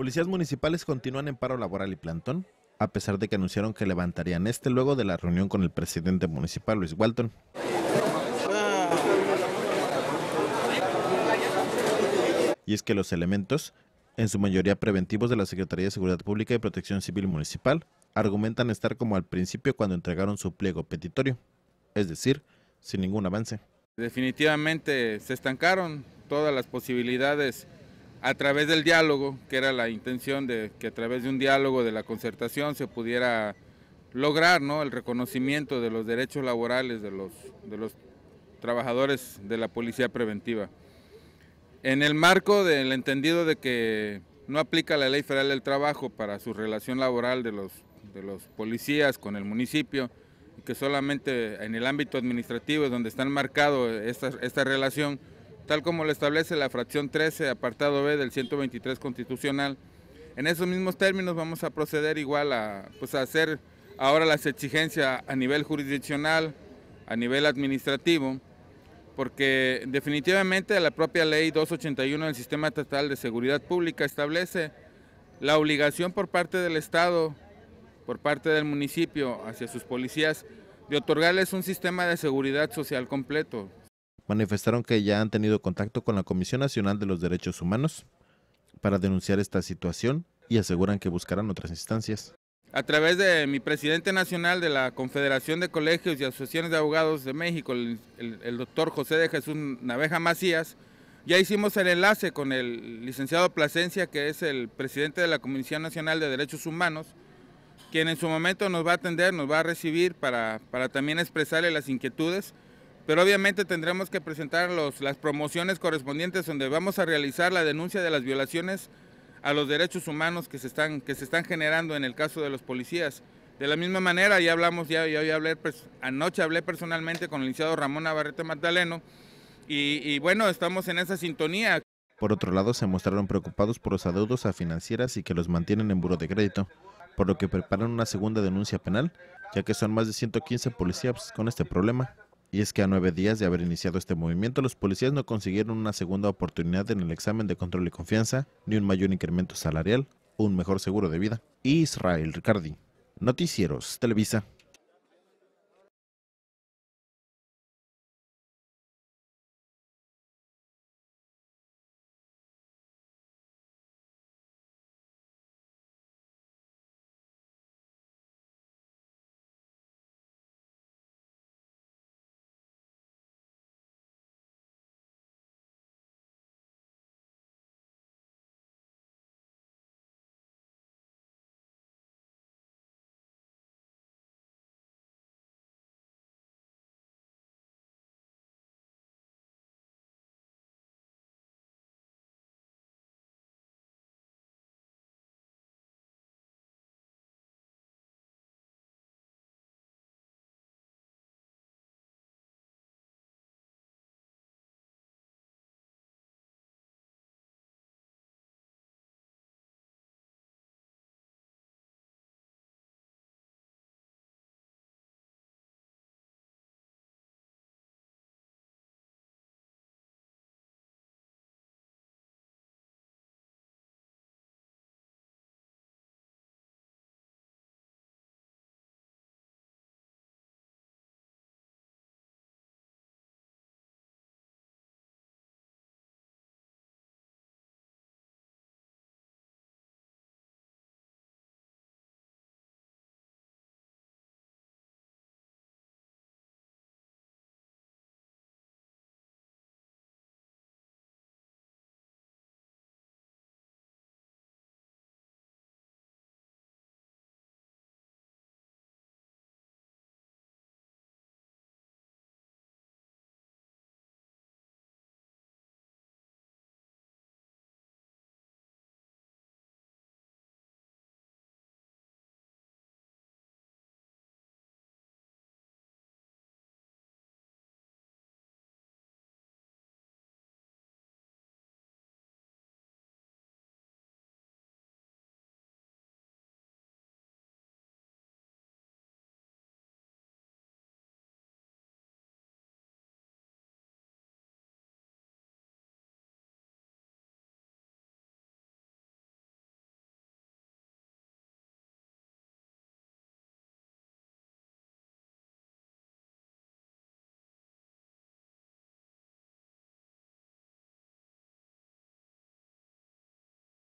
Policías municipales continúan en paro laboral y plantón, a pesar de que anunciaron que levantarían este luego de la reunión con el presidente municipal, Luis Walton. Y es que los elementos, en su mayoría preventivos de la Secretaría de Seguridad Pública y Protección Civil Municipal, argumentan estar como al principio cuando entregaron su pliego petitorio, es decir, sin ningún avance. Definitivamente se estancaron todas las posibilidades a través del diálogo, que era la intención de que a través de un diálogo de la concertación se pudiera lograr ¿no? el reconocimiento de los derechos laborales de los, de los trabajadores de la policía preventiva. En el marco del entendido de que no aplica la ley federal del trabajo para su relación laboral de los, de los policías con el municipio, que solamente en el ámbito administrativo es donde está marcado esta, esta relación, tal como lo establece la fracción 13, apartado B del 123 constitucional. En esos mismos términos vamos a proceder igual pues, a, hacer ahora las exigencias a nivel jurisdiccional, a nivel administrativo, porque definitivamente la propia ley 281 del Sistema Estatal de Seguridad Pública establece la obligación por parte del Estado, por parte del municipio hacia sus policías, de otorgarles un sistema de seguridad social completo, manifestaron que ya han tenido contacto con la Comisión Nacional de los Derechos Humanos para denunciar esta situación y aseguran que buscarán otras instancias. A través de mi presidente nacional de la Confederación de Colegios y Asociaciones de Abogados de México, el, doctor José de Jesús Naveja Macías, ya hicimos el enlace con el licenciado Plasencia, que es el presidente de la Comisión Nacional de Derechos Humanos, quien en su momento nos va a atender, nos va a recibir para, para también expresarle las inquietudes pero obviamente tendremos que presentar las promociones correspondientes donde vamos a realizar la denuncia de las violaciones a los derechos humanos que se están, que se están generando en el caso de los policías. De la misma manera, ya hablamos, ya, ya, hablé, anoche hablé personalmente con el licenciado Ramón Navarrete Magdaleno y, y bueno, estamos en esa sintonía. Por otro lado, se mostraron preocupados por los adeudos a financieras y que los mantienen en buro de crédito, por lo que preparan una segunda denuncia penal, ya que son más de 115 policías con este problema. Y es que a nueve días de haber iniciado este movimiento, los policías no consiguieron una segunda oportunidad en el examen de control y confianza, ni un mayor incremento salarial, un mejor seguro de vida. Israel Ricardi. Noticieros Televisa.